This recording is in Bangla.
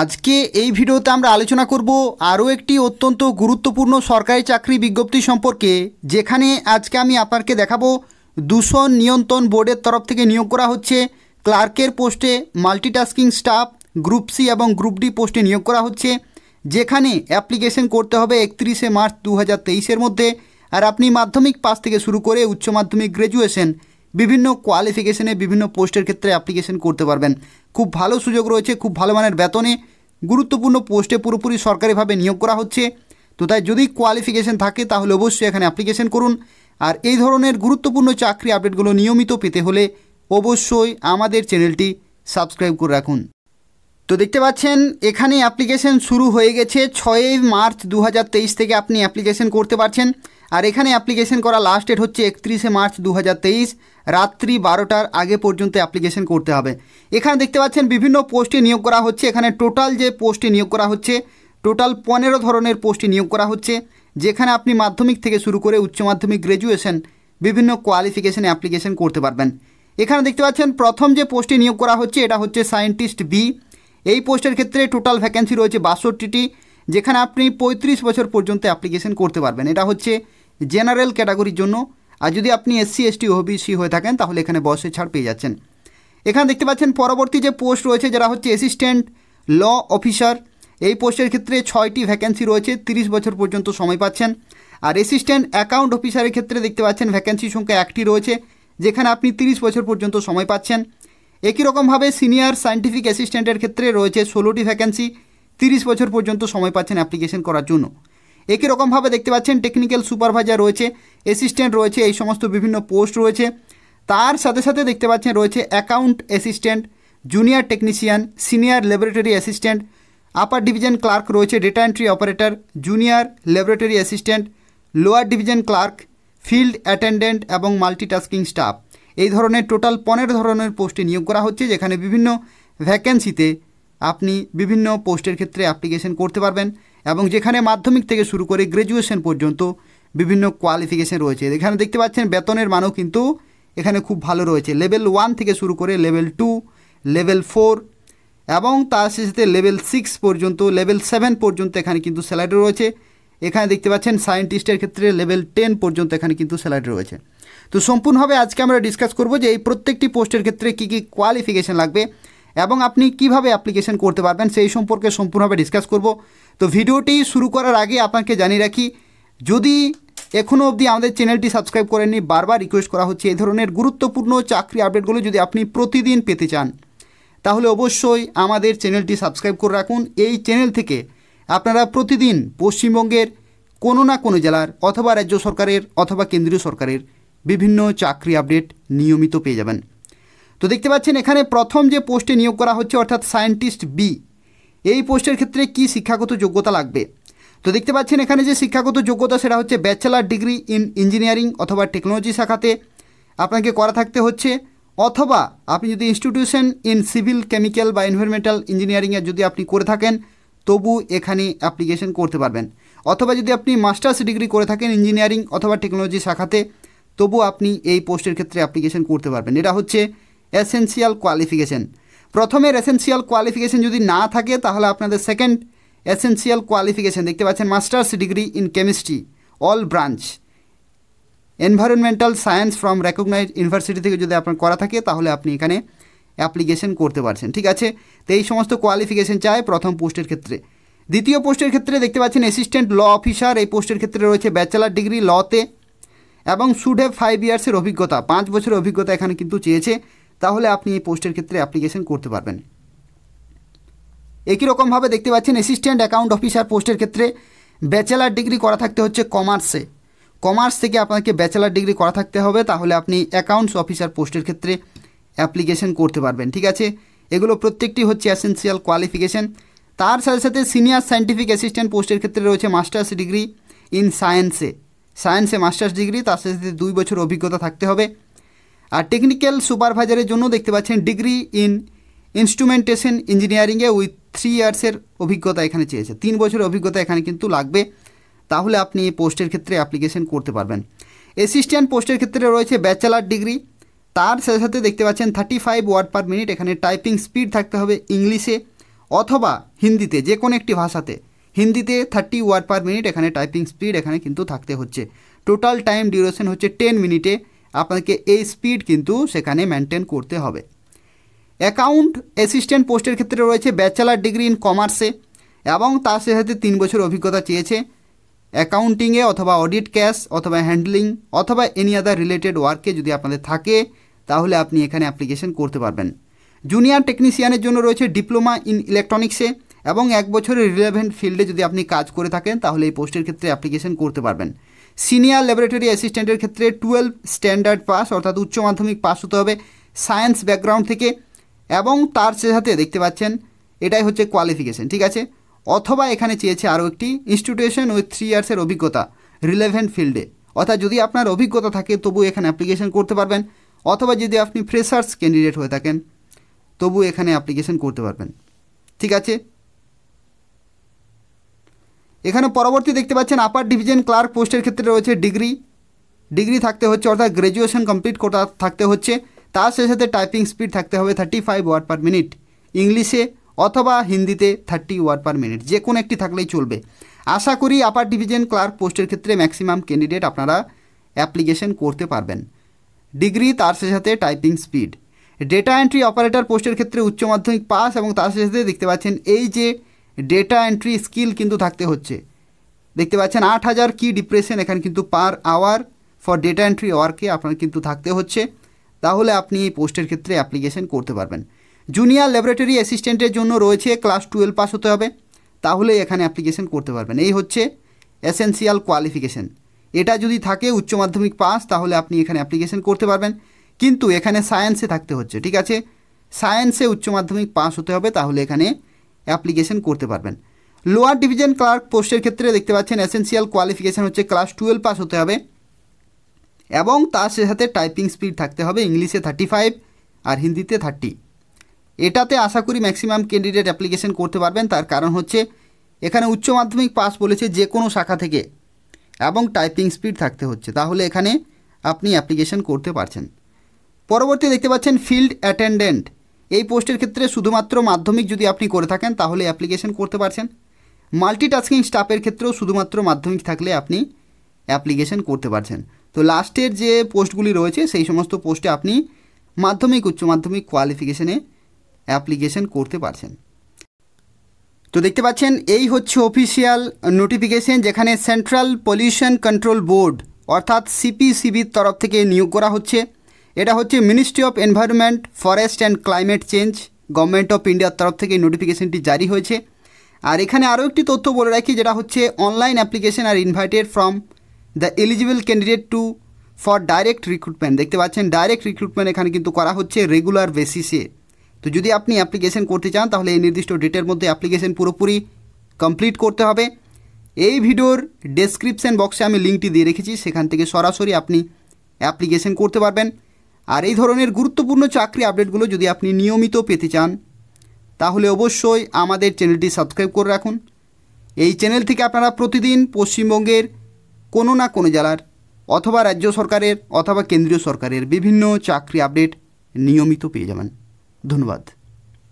আজকে এই ভিডিওতে আমরা আলোচনা করব আরও একটি অত্যন্ত গুরুত্বপূর্ণ সরকারি চাকরি বিজ্ঞপ্তি সম্পর্কে যেখানে আজকে আমি আপনাকে দেখাবো দূষণ নিয়ন্ত্রণ বোর্ডের তরফ থেকে নিয়োগ করা হচ্ছে ক্লার্কের পোস্টে মাল্টিটাস্কিং স্টাফ গ্রুপ সি এবং গ্রুপ ডি পোস্টে নিয়োগ করা হচ্ছে যেখানে অ্যাপ্লিকেশন করতে হবে একত্রিশে মার্চ দু হাজার মধ্যে আর আপনি মাধ্যমিক পাস থেকে শুরু করে উচ্চ মাধ্যমিক গ্র্যাজুয়েশন বিভিন্ন কোয়ালিফিকেশনে বিভিন্ন পোস্টের ক্ষেত্রে অ্যাপ্লিকেশন করতে পারবেন খুব ভালো সুযোগ রয়েছে খুব ভালো মানের বেতনে গুরুত্বপূর্ণ পোস্টে পুরোপুরি সরকারিভাবে নিয়োগ করা হচ্ছে তো তাই যদি কোয়ালিফিকেশন থাকে তাহলে অবশ্যই এখানে অ্যাপ্লিকেশন করুন আর এই ধরনের গুরুত্বপূর্ণ চাকরি আপডেটগুলো নিয়মিত পেতে হলে অবশ্যই আমাদের চ্যানেলটি সাবস্ক্রাইব করে রাখুন তো দেখতে পাচ্ছেন এখানে অ্যাপ্লিকেশন শুরু হয়ে গেছে ছয়ই মার্চ দু থেকে আপনি অ্যাপ্লিকেশন করতে পারছেন আর এখানে অ্যাপ্লিকেশন করা লাস্ট ডেট হচ্ছে একত্রিশে মার্চ দু রাত্রি বারোটার আগে পর্যন্ত অ্যাপ্লিকেশন করতে হবে এখানে দেখতে পাচ্ছেন বিভিন্ন পোস্টে নিয়োগ করা হচ্ছে এখানে টোটাল যে পোস্টে নিয়োগ করা হচ্ছে টোটাল পনেরো ধরনের পোস্টে নিয়োগ করা হচ্ছে যেখানে আপনি মাধ্যমিক থেকে শুরু করে উচ্চ মাধ্যমিক গ্র্যাজুয়েশন বিভিন্ন কোয়ালিফিকেশানে অ্যাপ্লিকেশন করতে পারবেন এখানে দেখতে পাচ্ছেন প্রথম যে পোস্টে নিয়োগ করা হচ্ছে এটা হচ্ছে সায়েন্টিস্ট বি এই পোস্টের ক্ষেত্রে টোটাল ভ্যাকেন্সি রয়েছে বাষট্টিটি যেখানে আপনি পঁয়ত্রিশ বছর পর্যন্ত অ্যাপ্লিকেশন করতে পারবেন এটা হচ্ছে জেনারেল ক্যাটাগরির জন্য আর যদি আপনি এসসি এসটি ওবিসি হয়ে থাকেন তাহলে এখানে বয়সের ছাড় পেয়ে যাচ্ছেন এখানে দেখতে পাচ্ছেন পরবর্তী যে পোস্ট রয়েছে যারা হচ্ছে অ্যাসিস্ট্যান্ট ল অফিসার এই পোস্টের ক্ষেত্রে ছয়টি ভ্যাকেন্সি রয়েছে তিরিশ বছর পর্যন্ত সময় পাচ্ছেন আর অ্যাসিস্ট্যান্ট অ্যাকাউন্ট অফিসারের ক্ষেত্রে দেখতে পাচ্ছেন ভ্যাকেন্সি সংখ্যা একটি রয়েছে যেখানে আপনি তিরিশ বছর পর্যন্ত সময় পাচ্ছেন একই রকমভাবে সিনিয়র সায়েন্টিফিক অ্যাসিস্ট্যান্টের ক্ষেত্রে রয়েছে ষোলোটি ভ্যাকেন্সি তিরিশ বছর পর্যন্ত সময় পাচ্ছেন অ্যাপ্লিকেশন করার জন্য একই রকমভাবে দেখতে পাচ্ছেন টেকনিক্যাল সুপারভাইজার রয়েছে অ্যাসিস্ট্যান্ট রয়েছে এই সমস্ত বিভিন্ন পোস্ট রয়েছে তার সাথে সাথে দেখতে পাচ্ছেন রয়েছে account assistant junior technician senior laboratory assistant upper division clerk রয়েছে data entry operator junior laboratory assistant lower division clerk field attendant এবং মাল্টিটাস্কিং স্টাফ এই ধরনের টোটাল পনেরো ধরনের পোস্টে নিয়োগ করা হচ্ছে যেখানে বিভিন্ন ভ্যাকেন্সিতে আপনি বিভিন্ন পোস্টের ক্ষেত্রে অ্যাপ্লিকেশন করতে পারবেন এবং যেখানে মাধ্যমিক থেকে শুরু করে গ্র্যাজুয়েশন পর্যন্ত বিভিন্ন কোয়ালিফিকেশন রয়েছে এখানে দেখতে পাচ্ছেন বেতনের মানও কিন্তু এখানে খুব ভালো রয়েছে লেভেল ওয়ান থেকে শুরু করে লেভেল টু লেভেল ফোর এবং তার সাথে লেভেল সিক্স পর্যন্ত লেভেল সেভেন পর্যন্ত এখানে কিন্তু স্যালারি রয়েছে এখানে দেখতে পাচ্ছেন সায়েন্টিস্টের ক্ষেত্রে লেভেল টেন পর্যন্ত এখানে কিন্তু স্যালারি রয়েছে তো সম্পূর্ণভাবে আজকে আমরা ডিসকাস করব যে এই প্রত্যেকটি পোস্টের ক্ষেত্রে কী কী কোয়ালিফিকেশান লাগবে এবং আপনি কিভাবে অ্যাপ্লিকেশন করতে পারবেন সেই সম্পর্কে সম্পূর্ণভাবে ডিসকাস করব তো ভিডিওটি শুরু করার আগে আপনাকে জানিয়ে রাখি যদি এখনও অবধি আমাদের চ্যানেলটি সাবস্ক্রাইব করেননি বারবার রিকোয়েস্ট করা হচ্ছে এই ধরনের গুরুত্বপূর্ণ চাকরি আপডেটগুলো যদি আপনি প্রতিদিন পেতে চান তাহলে অবশ্যই আমাদের চ্যানেলটি সাবস্ক্রাইব করে রাখুন এই চ্যানেল থেকে আপনারা প্রতিদিন পশ্চিমবঙ্গের কোনো না কোনো জেলার অথবা রাজ্য সরকারের অথবা কেন্দ্রীয় সরকারের বিভিন্ন চাকরি আপডেট নিয়মিত পেয়ে যাবেন তো দেখতে পাচ্ছেন এখানে প্রথম যে পোস্টে নিয়োগ করা হচ্ছে অর্থাৎ সায়েন্টিস্ট বি এই পোস্টের ক্ষেত্রে কি শিক্ষাগত যোগ্যতা লাগবে তো দেখতে পাচ্ছেন এখানে যে শিক্ষাগত যোগ্যতা সেটা হচ্ছে ব্যাচেলার ডিগ্রি ইন ইঞ্জিনিয়ারিং অথবা টেকনোলজি শাখাতে আপনাকে করা থাকতে হচ্ছে অথবা আপনি যদি ইনস্টিটিউশন ইন সিভিল কেমিক্যাল বা এনভায়রনমেন্টাল ইঞ্জিনিয়ারিংয়ে যদি আপনি করে থাকেন তবু এখানে অ্যাপ্লিকেশন করতে পারবেন অথবা যদি আপনি মাস্টার্স ডিগ্রি করে থাকেন ইঞ্জিনিয়ারিং অথবা টেকনোলজি শাখাতে তবু আপনি এই পোস্টের ক্ষেত্রে অ্যাপ্লিকেশন করতে পারবেন এটা হচ্ছে এসেন্সিয়াল কোয়ালিফিকেশন প্রথমের এসেন্সিয়াল কোয়ালিফিকেশন যদি না থাকে তাহলে আপনাদের সেকেন্ড এসেন্সিয়াল কোয়ালিফিকেশন দেখতে পাচ্ছেন masters degree in chemistry all branch environmental science from recognised university থেকে যদি আপনার করা থাকে তাহলে আপনি এখানে অ্যাপ্লিকেশন করতে পারছেন ঠিক আছে তো এই সমস্ত কোয়ালিফিকেশন চায় প্রথম পোস্টের ক্ষেত্রে দ্বিতীয় পোস্টের ক্ষেত্রে দেখতে পাচ্ছেন অ্যাসিস্ট্যান্ট ল অফিসার এই পোস্টের ক্ষেত্রে রয়েছে ব্যাচেলার ডিগ্রি লতে এবং সুডে ফাইভ ইয়ার্সের অভিজ্ঞতা পাঁচ বছরের অভিজ্ঞতা এখানে কিন্তু চেয়েছে তাহলে আপনি এই পোস্টের ক্ষেত্রে অ্যাপ্লিকেশন করতে পারবেন একই রকমভাবে দেখতে পাচ্ছেন অ্যাসিস্ট্যান্ট অ্যাকাউন্ট অফিসার পোস্টের ক্ষেত্রে ব্যাচেলার ডিগ্রি করা থাকতে হচ্ছে কমার্সে কমার্স থেকে আপনাকে ব্যাচেলার ডিগ্রি করা থাকতে হবে তাহলে আপনি অ্যাকাউন্টস অফিসার পোস্টের ক্ষেত্রে অ্যাপ্লিকেশন করতে পারবেন ঠিক আছে এগুলো প্রত্যেকটি হচ্ছে অ্যাসেন্সিয়াল কোয়ালিফিকেশন তার সাথে সাথে সিনিয়র সায়েন্টিফিক অ্যাসিস্ট্যান্ট পোস্টের ক্ষেত্রে রয়েছে মাস্টার্স ডিগ্রি ইন সায়েন্সে সায়েন্সে মাস্টার্স ডিগ্রি তার সাথে দুই বছর অভিজ্ঞতা থাকতে হবে আর টেকনিক্যাল সুপারভাইজারের জন্য দেখতে পাচ্ছেন ডিগ্রি ইন ইনস্ট্রুমেন্টেশন ইঞ্জিনিয়ারিংয়ে উইথ থ্রি ইয়ার্সের অভিজ্ঞতা এখানে চেয়েছে তিন বছরের অভিজ্ঞতা এখানে কিন্তু লাগবে তাহলে আপনি এই পোস্টের ক্ষেত্রে অ্যাপ্লিকেশন করতে পারবেন অ্যাসিস্ট্যান্ট পোস্টের ক্ষেত্রে রয়েছে ব্যাচেলার ডিগ্রি তার সাথে সাথে দেখতে পাচ্ছেন thirty five word per minute এখানে টাইপিং স্পিড থাকতে হবে ইংলিশে অথবা হিন্দিতে যে কোনো একটি ভাষাতে হিন্দিতে থার্টি ওয়ার্ড পার মিনিট এখানে টাইপিং স্পিড এখানে কিন্তু থাকতে হচ্ছে টোটাল টাইম ডিউরেশন হচ্ছে টেন মিনিটে আপনাকে এই স্পিড কিন্তু সেখানে মেনটেন করতে হবে অ্যাকাউন্ট অ্যাসিস্ট্যান্ট পোস্টের ক্ষেত্রে রয়েছে ব্যাচেলার ডিগ্রি ইন কমার্সে এবং তার সাথে তিন বছর অভিজ্ঞতা চেয়েছে অ্যাকাউন্টিংয়ে অথবা অডিট ক্যাশ অথবা হ্যান্ডলিং অথবা এনি আদার রিলেটেড ওয়ার্কে যদি আপনাদের থাকে তাহলে আপনি এখানে অ্যাপ্লিকেশন করতে পারবেন জুনিয়র টেকনিশিয়ানের জন্য রয়েছে ডিপ্লোমা ইন ইলেকট্রনিক্সে এবং এক বছরের রিলেভেন্ট ফিল্ডে যদি আপনি কাজ করে থাকেন তাহলে এই পোস্টের ক্ষেত্রে অ্যাপ্লিকেশন করতে পারবেন সিনিয়র ল্যাবরেটরি অ্যাসিস্ট্যান্টের ক্ষেত্রে টুয়েলভ স্ট্যান্ডার্ড পাস অর্থাৎ উচ্চ মাধ্যমিক পাস হতে হবে সায়েন্স ব্যাকগ্রাউন্ড থেকে এবং তার সাথে দেখতে পাচ্ছেন এটাই হচ্ছে কোয়ালিফিকেশন ঠিক আছে অথবা এখানে চেয়েছে আরও একটি ইনস্টিটিউশন উইথ থ্রি ইয়ার্সের অভিজ্ঞতা রিলেভেন্ট ফিল্ডে অর্থাৎ যদি আপনার অভিজ্ঞতা থাকে তবু এখানে অ্যাপ্লিকেশন করতে পারবেন অথবা যদি আপনি ফ্রেশার্স ক্যান্ডিডেট হয়ে থাকেন তবু এখানে অ্যাপ্লিকেশন করতে পারবেন ঠিক আছে এখানে পরবর্তী দেখতে পাচ্ছেন আপার ডিভিশন ক্লার্ক পোস্টের ক্ষেত্রে রয়েছে ডিগ্রি ডিগ্রি থাকতে হচ্ছে অর্থাৎ গ্র্যাজুয়েশন কমপ্লিট করা থাকতে হচ্ছে তার সাথে সাথে টাইপিং স্পিড থাকতে হবে thirty five word per minute ইংলিশে অথবা হিন্দিতে থার্টি ওয়ার্ড পার মিনিট যে কোনো একটি থাকলেই চলবে আশা করি আপার ডিভিশন ক্লার্ক পোস্টের ক্ষেত্রে ম্যাক্সিমাম ক্যান্ডিডেট আপনারা অ্যাপ্লিকেশন করতে পারবেন ডিগ্রি তার সাথে সাথে typing speed data entry operator পোস্টের ক্ষেত্রে উচ্চ মাধ্যমিক পাস এবং তার সাথে সাথে দেখতে পাচ্ছেন এই যে ডেটা এন্ট্রি স্কিল কিন্তু থাকতে হচ্ছে দেখতে পাচ্ছেন আট হাজার কি ডিপ্রেশন এখানে কিন্তু per hour for data entry ওয়ার্কে আপনার কিন্তু থাকতে হচ্ছে তাহলে আপনি এই পোস্টের ক্ষেত্রে অ্যাপ্লিকেশন করতে পারবেন জুনিয়র ল্যাবরেটরি অ্যাসিস্ট্যান্টের জন্য রয়েছে ক্লাস টুয়েলভ পাস হতে হবে তাহলে এখানে অ্যাপ্লিকেশন করতে পারবেন এই হচ্ছে এসেন্সিয়াল কোয়ালিফিকেশন এটা যদি থাকে উচ্চ মাধ্যমিক পাস তাহলে আপনি এখানে অ্যাপ্লিকেশন করতে পারবেন কিন্তু এখানে সায়েন্সে থাকতে হচ্ছে ঠিক আছে সায়েন্সে উচ্চ মাধ্যমিক পাস হতে হবে তাহলে এখানে অ্যাপ্লিকেশন করতে পারবেন লোয়ার ডিভিশন ক্লার্ক পোস্টের ক্ষেত্রে দেখতে পাচ্ছেন এসেন্সিয়াল কোয়ালিফিকেশান হচ্ছে ক্লাস টুয়েলভ পাস হতে হবে এবং তার সাথে টাইপিং স্পিড থাকতে হবে ইংলিশে থার্টি ফাইভ আর হিন্দিতে থার্টি এটাতে আশা করি ম্যাক্সিমাম ক্যান্ডিডেট অ্যাপ্লিকেশন করতে পারবেন তার কারণ হচ্ছে এখানে উচ্চ মাধ্যমিক পাস বলেছে যে কোনো শাখা থেকে এবং টাইপিং স্পিড থাকতে হচ্ছে তাহলে এখানে আপনি অ্যাপ্লিকেশন করতে পারছেন পরবর্তী দেখতে পাচ্ছেন ফিল্ড অ্যাটেন্ডেন্ট এই পোস্টের ক্ষেত্রে শুধুমাত্র মাধ্যমিক যদি আপনি করে থাকেন তাহলে অ্যাপ্লিকেশন করতে পারছেন মাল্টিটাস্কিং স্টাফের ক্ষেত্রেও শুধুমাত্র মাধ্যমিক থাকলে আপনি অ্যাপ্লিকেশন করতে পারছেন তো লাস্টের যে পোস্টগুলি রয়েছে সেই সমস্ত পোস্টে আপনি মাধ্যমিক উচ্চ মাধ্যমিক কোয়ালিফিকেশনে অ্যাপ্লিকেশন করতে পারছেন তো দেখতে পাচ্ছেন এই হচ্ছে অফিসিয়াল নোটিফিকেশন যেখানে সেন্ট্রাল পলিউশন কন্ট্রোল বোর্ড অর্থাৎ সিপিসিবির তরফ থেকে নিয়োগ করা হচ্ছে এটা হচ্ছে ministry of environment forest and climate change government of ইন্ডিয়ার তরফ থেকে এই নোটিফিকেশনটি জারি হয়েছে আর এখানে আরও একটি তথ্য বলে রাখি যেটা হচ্ছে online application are invited from the eligible candidate to for direct recruitment দেখতে পাচ্ছেন ডাইরেক্ট রিক্রুটমেন্ট এখানে কিন্তু করা হচ্ছে রেগুলার বেসিসে তো যদি আপনি অ্যাপ্লিকেশন করতে চান তাহলে এই নির্দিষ্ট ডেটের মধ্যে অ্যাপ্লিকেশন পুরোপুরি কমপ্লিট করতে হবে এই ভিডিওর ডেসক্রিপশন বক্সে আমি লিঙ্কটি দিয়ে রেখেছি সেখান থেকে সরাসরি আপনি অ্যাপ্লিকেশন করতে পারবেন আর এই ধরনের গুরুত্বপূর্ণ চাকরি আপডেটগুলো যদি আপনি নিয়মিত পেতে চান তাহলে অবশ্যই আমাদের চ্যানেলটি সাবস্ক্রাইব করে রাখুন এই চ্যানেল থেকে আপনারা প্রতিদিন পশ্চিমবঙ্গের কোনো না কোনো জেলার অথবা রাজ্য সরকারের অথবা কেন্দ্রীয় সরকারের বিভিন্ন চাকরি আপডেট নিয়মিত পেয়ে যাবেন ধন্যবাদ